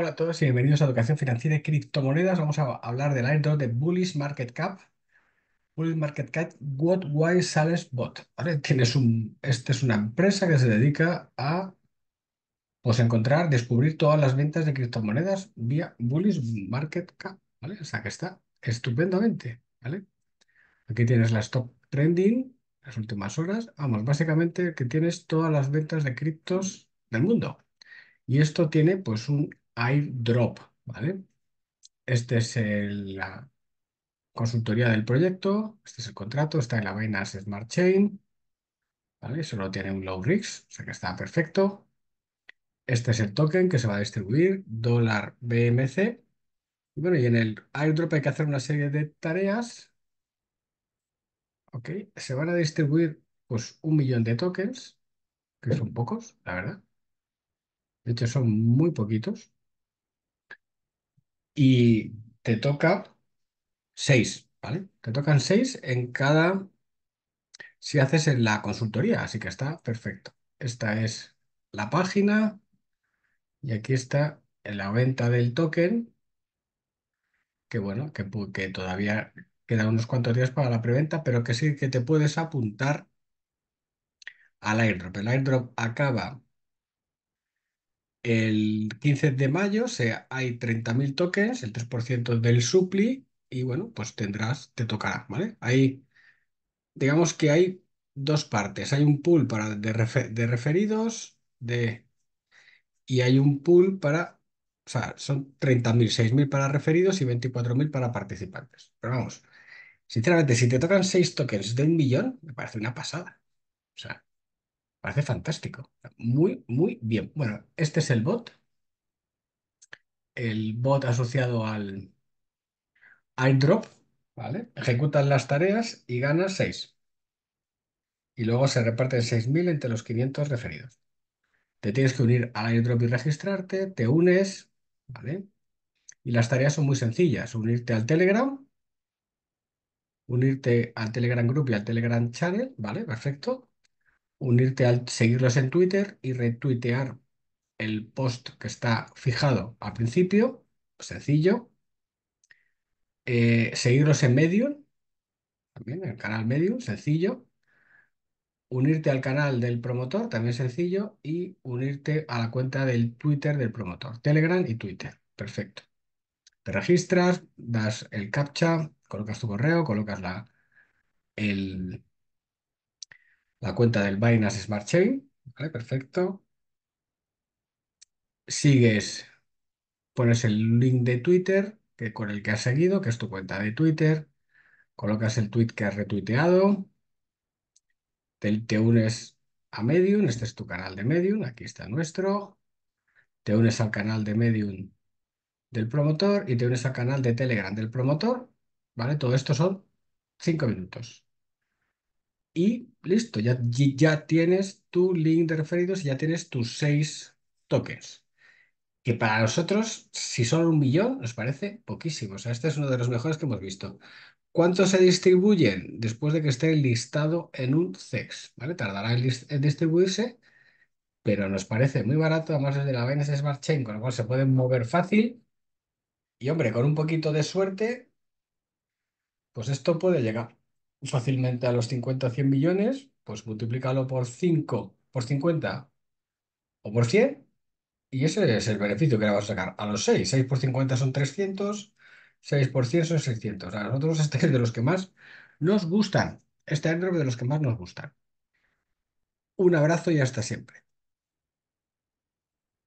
Hola a todos y bienvenidos a Educación Financiera y Criptomonedas. Vamos a hablar del airdrop de Bullish Market Cap. Bullish Market Cap, What Why Sales Bot. ¿Vale? Tienes un, esta es una empresa que se dedica a pues, encontrar, descubrir todas las ventas de criptomonedas vía Bullish Market Cap. ¿vale? O sea que está estupendamente. ¿vale? Aquí tienes la Stop trending, las últimas horas. Vamos, básicamente que tienes todas las ventas de criptos del mundo. Y esto tiene pues un AirDrop, ¿vale? Este es el, la consultoría del proyecto, este es el contrato, está en la vaina Smart Chain, ¿vale? Solo tiene un low risk, o sea que está perfecto. Este es el token que se va a distribuir, dólar BMC. Y bueno, y en el airdrop hay que hacer una serie de tareas. Ok, se van a distribuir pues un millón de tokens, que son pocos, la verdad. De hecho, son muy poquitos y te toca seis, ¿vale? Te tocan seis en cada, si haces en la consultoría, así que está perfecto. Esta es la página y aquí está en la venta del token, que bueno, que, que todavía quedan unos cuantos días para la preventa, pero que sí que te puedes apuntar al airdrop. El airdrop acaba el 15 de mayo o sea, hay 30.000 tokens, el 3% del supli, y bueno, pues tendrás, te tocará, ¿vale? Hay, digamos que hay dos partes. Hay un pool para de, referidos de, y hay un pool para, o sea, son 30.000, 6.000 para referidos y 24.000 para participantes. Pero vamos, sinceramente, si te tocan 6 tokens de un millón, me parece una pasada. O sea, Parece fantástico. Muy, muy bien. Bueno, este es el bot. El bot asociado al iDrop, ¿vale? Ejecutan las tareas y ganas 6. Y luego se reparten 6.000 entre los 500 referidos. Te tienes que unir al iDrop y registrarte, te unes, ¿vale? Y las tareas son muy sencillas. Unirte al Telegram, unirte al Telegram Group y al Telegram Channel, ¿vale? Perfecto unirte al seguirlos en Twitter y retuitear el post que está fijado al principio, sencillo. Eh, seguirlos en Medium, también el canal Medium, sencillo. Unirte al canal del promotor, también sencillo. Y unirte a la cuenta del Twitter del promotor, Telegram y Twitter. Perfecto. Te registras, das el captcha, colocas tu correo, colocas la, el, la cuenta del Binance Smart Chain. Vale, perfecto. Sigues, pones el link de Twitter que, con el que has seguido, que es tu cuenta de Twitter. Colocas el tweet que has retuiteado. Te, te unes a Medium, este es tu canal de Medium, aquí está nuestro. Te unes al canal de Medium del promotor y te unes al canal de Telegram del promotor. ¿Vale? Todo esto son cinco minutos y listo, ya, ya tienes tu link de referidos y ya tienes tus seis tokens. Que para nosotros, si son un millón, nos parece poquísimo. O sea, este es uno de los mejores que hemos visto. ¿Cuántos se distribuyen después de que esté listado en un CEX? ¿Vale? Tardará en, distribuirse, pero nos parece muy barato. Además, de la Binance Smart Chain, con lo cual se pueden mover fácil. Y hombre, con un poquito de suerte, pues esto puede llegar fácilmente a los 50 100 millones, pues multiplícalo por 5, por 50 o por 100 y ese es el beneficio que le vas a sacar a los 6. 6 por 50 son 300, 6 por 100 son 600. A nosotros este es de los que más nos gustan. Este es de los que más nos gustan. Un abrazo y hasta siempre.